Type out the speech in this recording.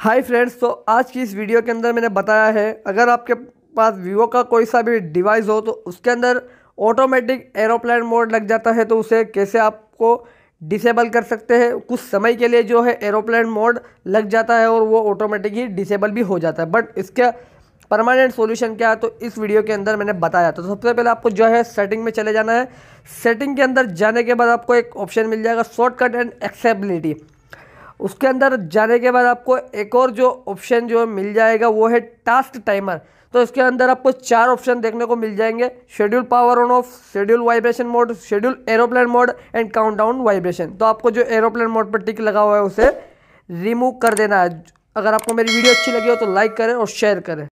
hi friends तो आज की इस वीडियो के अंदर मैंने बताया है अगर आपके पास वीवो का कोई सा भी डिवाइस हो तो उसके अंदर ऑटोमेटिक एरोप्लेन मोड लग जाता है तो उसे कैसे आपको डिसेबल कर सकते हैं कुछ समय के लिए जो है एरोप्लेन मोड लग जाता है और वो ऑटोमेटिक ही डिसेबल भी हो जाता है बट इसका परमानेंट सोल्यूशन क्या है तो इस वीडियो के अंदर मैंने बताया तो सबसे पहले आपको जो है सेटिंग में चले जाना है सेटिंग के अंदर जाने के बाद आपको एक ऑप्शन मिल जाएगा शॉर्टकट एंड एक्सेबिलिटी उसके अंदर जाने के बाद आपको एक और जो ऑप्शन जो मिल जाएगा वो है टास्क टाइमर तो इसके अंदर आपको चार ऑप्शन देखने को मिल जाएंगे schedule power on off schedule vibration mode schedule aeroplane mode and countdown vibration तो आपको जो एरोप्लेन मोड पर टिक लगा हुआ है उसे रिमूव कर देना है अगर आपको मेरी वीडियो अच्छी लगी हो तो लाइक करें और शेयर करें